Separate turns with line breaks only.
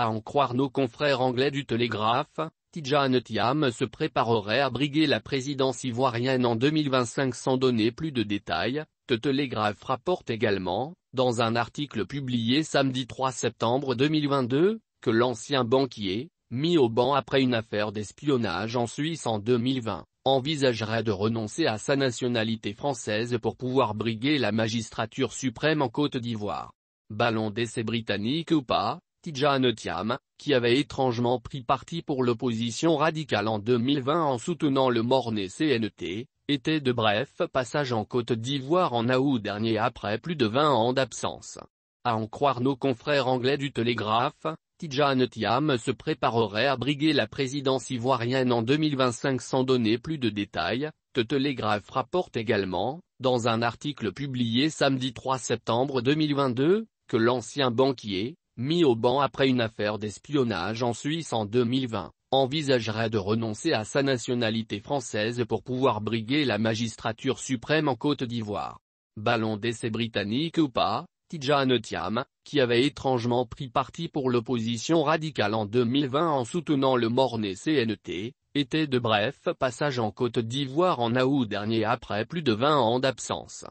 À en croire nos confrères anglais du Télégraphe, Tidjane Thiam se préparerait à briguer la présidence ivoirienne en 2025 sans donner plus de détails, Le Télégraphe rapporte également, dans un article publié samedi 3 septembre 2022, que l'ancien banquier, mis au banc après une affaire d'espionnage en Suisse en 2020, envisagerait de renoncer à sa nationalité française pour pouvoir briguer la magistrature suprême en Côte d'Ivoire. Ballon d'essai britannique ou pas, Tidjane Thiam, qui avait étrangement pris parti pour l'opposition radicale en 2020 en soutenant le Morné CNT, était de bref passage en Côte d'Ivoire en août dernier après plus de 20 ans d'absence. À en croire nos confrères anglais du Télégraphe, Tidjane Thiam se préparerait à briguer la présidence ivoirienne en 2025 sans donner plus de détails, The Telegraph rapporte également, dans un article publié samedi 3 septembre 2022, que l'ancien banquier, mis au banc après une affaire d'espionnage en Suisse en 2020, envisagerait de renoncer à sa nationalité française pour pouvoir briguer la magistrature suprême en Côte d'Ivoire. Ballon d'essai britannique ou pas, Tidjane Thiam, qui avait étrangement pris parti pour l'opposition radicale en 2020 en soutenant le Morné CNT, était de bref passage en Côte d'Ivoire en août dernier après plus de 20 ans d'absence.